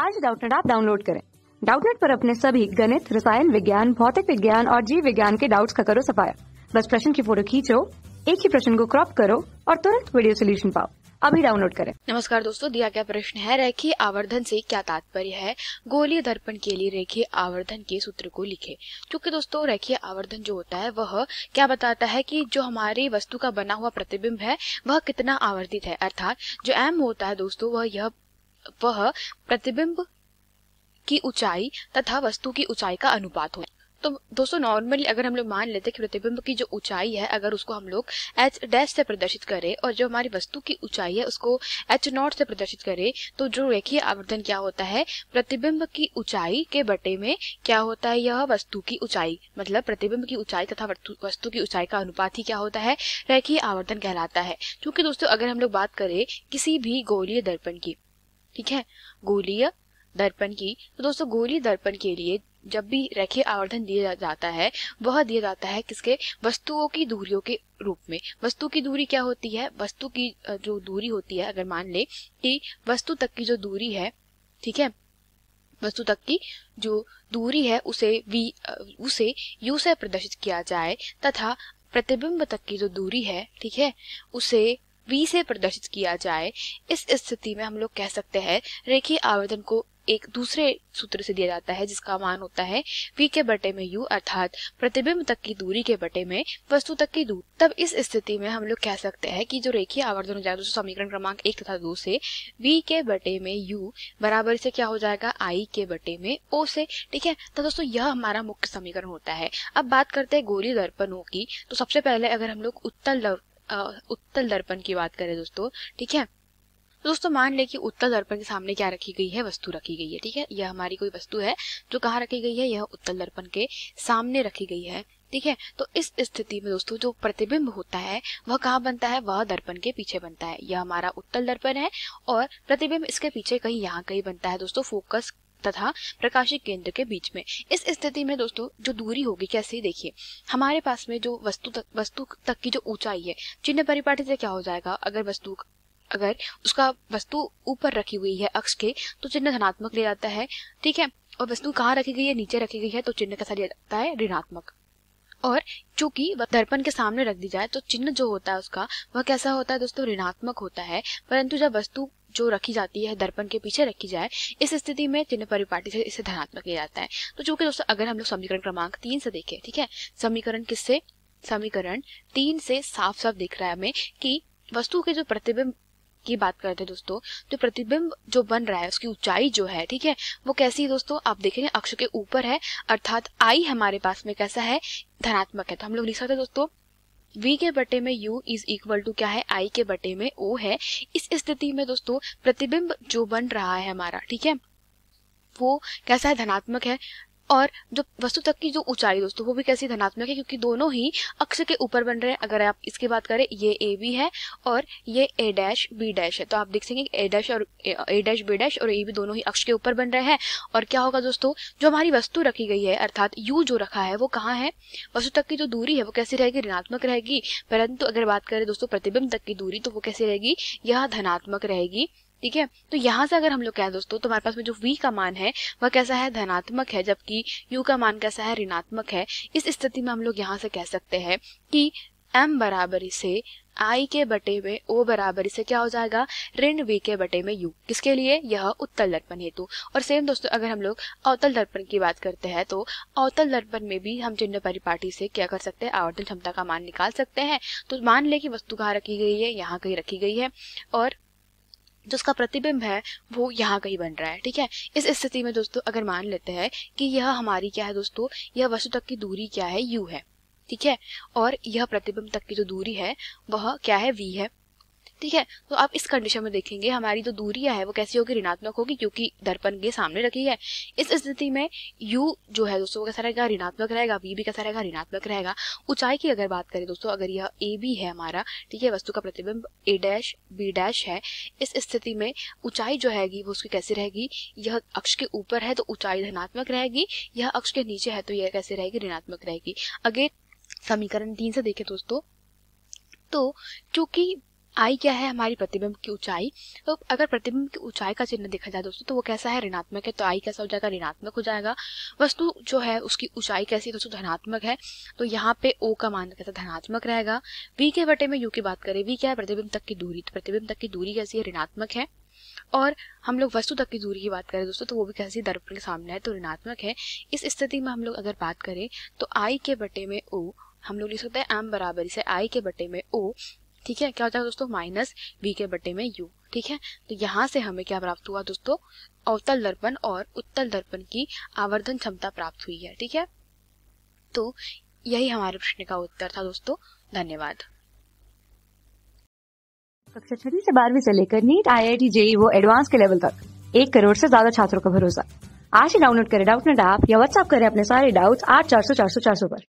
आज डाउटनेट आप डाउनलोड करें डाउटनेट पर अपने सभी गणित रसायन विज्ञान भौतिक विज्ञान और जीव विज्ञान के डाउट्स का करो सफाया बस प्रश्न की फोटो खींचो एक ही प्रश्न को क्रॉप करो और तुरंत वीडियो सोल्यूशन पाओ अभी डाउनलोड करें नमस्कार दोस्तों दिया गया प्रश्न है रेखी आवर्धन से क्या तात्पर्य है गोलीय दर्पण के लिए रेखी आवर्धन के सूत्र को लिखे क्योंकि दोस्तों रेखी आवर्धन जो होता है वह क्या बताता है कि जो हमारी वस्तु का बना हुआ प्रतिबिंब है वह कितना आवर्धित है अर्थात जो एम होता है दोस्तों वह यह वह प्रतिबिंब की ऊंचाई तथा वस्तु की ऊंचाई का अनुपात हो तो दोस्तों नॉर्मली अगर हम लोग मान लेते कि प्रतिबिंब की जो ऊंचाई है अगर उसको हम लोग एच डैश से प्रदर्शित करें और जो हमारी वस्तु की ऊंचाई है उसको एच नॉट से प्रदर्शित करें तो जो रेखीय आवर्धन क्या होता है प्रतिबिंब की ऊंचाई के बटे में क्या होता है यह वस्तु की ऊंचाई मतलब प्रतिबिंब की ऊंचाई तथा वस्तु की ऊंचाई का अनुपात ही क्या होता है रेखीय आवर्धन कहलाता है क्योंकि दोस्तों अगर हम लोग बात करें किसी भी गोलीय दर्पण की ठीक है गोलीय दर्पण की तो दोस्तों गोली दर्पण के लिए जब भी रेखीय आवर्धन दिया जाता है वह दिया जाता है किसके वस्तुओं की दूरियों के रूप में वस्तु की दूरी क्या होती है वस्तु की जो दूरी होती है अगर मान ले कि वस्तु तक की जो दूरी है ठीक है वस्तु तक की जो दूरी है उसे वी उसे यू से प्रदर्शित किया जाए तथा प्रतिबिंब तक की जो दूरी है ठीक है उसे v से प्रदर्शित किया जाए इस स्थिति में हम लोग कह सकते हैं रेखीय आवर्धन को एक दूसरे सूत्र से दिया जाता है जिसका मान होता है v के बटे में u अर्थात प्रतिबिंब तक की दूरी के बटे में वस्तु तक की दूर तब इस स्थिति में हम लोग कह सकते हैं कि जो रेखीय आवर्धन हो जाएगा समीकरण क्रमांक एक तथा दो से v के बटे में u बराबर से क्या हो जाएगा i के बटे में o से ठीक है तो दोस्तों यह हमारा मुख्य समीकरण होता है अब बात करते हैं गोली दर्पणों की तो सबसे पहले अगर हम लोग उत्तल उत्तल दर्पण की बात करें दोस्तों ठीक है तो दोस्तों मान ले कि उत्तल दर्पण के सामने क्या रखी गई है वस्तु रखी गई है ठीक है यह हमारी कोई वस्तु है जो कहाँ रखी गई है यह उत्तल दर्पण के सामने रखी गई है ठीक है तो इस स्थिति में दोस्तों जो प्रतिबिंब होता है वह कहाँ बनता है वह दर्पण के पीछे बनता है यह हमारा उत्तल दर्पण है और प्रतिबिंब इसके पीछे कहीं यहाँ कहीं बनता है दोस्तों फोकस तथा प्रकाशिक केंद्र के बीच में इस स्थिति में दोस्तों जो दूरी होगी कैसे देखिए हमारे पास में जो वस्तु तक वस्तु तक की जो ऊंचाई है चिन्ह परिपाटी से क्या हो जाएगा अगर वस्तु अगर उसका वस्तु ऊपर रखी हुई है अक्ष के तो चिन्ह धनात्मक ले जाता है ठीक है और वस्तु कहाँ रखी गई है नीचे रखी गई है तो चिन्ह कैसा लिया जाता है ऋणात्मक और चूंकि दर्पण के सामने रख दी जाए तो चिन्ह जो होता है उसका वह कैसा होता है दोस्तों ऋणात्मक होता है परंतु जब वस्तु जो रखी जाती है दर्पण के पीछे रखी जाए इस स्थिति में चिन्ह परिपाटी से इसे धनात्मक किया जाता है तो चूंकि दोस्तों अगर हम लोग समीकरण क्रमांक तीन से देखें ठीक है समीकरण किससे समीकरण तीन से साफ साफ दिख रहा है हमें कि वस्तु के जो प्रतिबिंब की बात करते हैं दोस्तों तो प्रतिबिंब जो बन रहा है उसकी ऊंचाई जो है ठीक है वो कैसी है दोस्तों आप देखेंगे अक्ष के ऊपर है अर्थात आई हमारे पास में कैसा है धनात्मक है तो हम लोग लिख सकते हैं दोस्तों v के बटे में u इज इक्वल टू क्या है i के बटे में o है इस स्थिति में दोस्तों प्रतिबिंब जो बन रहा है हमारा ठीक है वो कैसा है धनात्मक है और जो वस्तु तक की जो ऊंचाई दोस्तों वो भी कैसी धनात्मक है क्योंकि दोनों ही अक्ष के ऊपर बन रहे हैं अगर आप इसकी बात करें ये ए बी है और ये ए डैश बी डैश है तो आप देख सकेंगे ए डैश और ए डैश बी डैश और ए बी दोनों ही अक्ष के ऊपर बन रहे हैं और क्या होगा दोस्तों जो हमारी वस्तु रखी गई है अर्थात यू जो रखा है वो कहाँ है वस्तु तक की जो दूरी है वो कैसी रहेगी ऋणात्मक रहेगी परंतु अगर बात करें दोस्तों प्रतिबिंब तक की दूरी तो वो कैसी रहेगी यह धनात्मक रहेगी ठीक है तो यहाँ से अगर हम लोग कहें दोस्तों तुम्हारे हमारे पास में जो वी का मान है वह कैसा है धनात्मक है जबकि यू का मान कैसा है ऋणात्मक है इस स्थिति में हम लोग यहाँ से कह सकते हैं कि एम बराबरी से आई के बटे में ओ बराबरी से क्या हो जाएगा ऋण वी के बटे में यू किसके लिए यह उत्तल दर्पण हेतु और सेम दोस्तों अगर हम लोग अवतल दर्पण की बात करते हैं तो अवतल दर्पण में भी हम चिन्ह परिपाटी से क्या कर सकते हैं आवर्तन क्षमता का मान निकाल सकते हैं तो मान ले कि वस्तु कहाँ रखी गई है यहाँ कहीं रखी गई है और जिसका प्रतिबिंब है वो यहाँ कहीं बन रहा है ठीक है इस स्थिति में दोस्तों अगर मान लेते हैं कि यह हमारी क्या है दोस्तों यह वस्तु तक की दूरी क्या है यू है ठीक है और यह प्रतिबिंब तक की जो दूरी है वह क्या है वी है ठीक है तो आप इस कंडीशन में देखेंगे हमारी जो दूरिया है वो कैसी होगी ऋणात्मक होगी क्योंकि दर्पण के सामने रखी है इस स्थिति में यू जो है दोस्तों कैसा रहेगा ऋणात्मक रहेगा वी भी कैसा रहेगा ऋणात्मक रहेगा ऊंचाई की अगर बात करें दोस्तों अगर यह ए बी है हमारा ठीक है वस्तु का प्रतिबिंब ए डैश बी डैश है इस स्थिति में ऊंचाई जो हैगी वो उसकी कैसी रहेगी यह अक्ष के ऊपर है तो ऊंचाई धनात्मक रहेगी यह अक्ष के नीचे है तो यह कैसे रहेगी ऋणात्मक रहेगी अगे समीकरण तीन से देखें दोस्तों तो क्योंकि आई क्या है हमारी प्रतिबिंब की ऊंचाई तो अगर प्रतिबिंब की ऊंचाई का चिन्ह देखा जाए दोस्तों तो वो कैसा है ऋणात्मक है तो आई कैसा हो जाएगा ऋणात्मक हो जाएगा वस्तु जो है उसकी ऊंचाई कैसी दोस्तों धनात्मक है तो यहाँ पे ओ का मान कैसा धनात्मक रहेगा वी के बटे में यू की बात करें वी क्या है प्रतिबिंब तक की दूरी तो प्रतिबिंब तक की दूरी कैसी है ऋणात्मक है और हम लोग वस्तु तक की दूरी की बात करें दोस्तों तो वो भी कैसी दर्पण के सामने है तो ऋणात्मक है इस स्थिति में हम लोग अगर बात करें तो आई के बटे में ओ हम लोग लिख सकते हैं एम बराबर इसे आई के बटे में ओ ठीक है क्या हो जाएगा दोस्तों माइनस वी के बटे में यू ठीक है तो यहाँ से हमें क्या प्राप्त हुआ दोस्तों अवतल दर्पण और उत्तल दर्पण की आवर्धन क्षमता प्राप्त हुई है ठीक है तो यही हमारे प्रश्न का उत्तर था दोस्तों धन्यवाद कक्षा छठी से बारहवीं से लेकर NEET I I T JEE वो एडवांस के लेवल तक एक करोड़ से ज्यादा छात्रों का भरोसा आज ही डाउनलोड करें डाउट नेट ऐप या व्हाट्सअप करें अपने सारे डाउट्स आठ चार सौ चार सौ चार सौ पर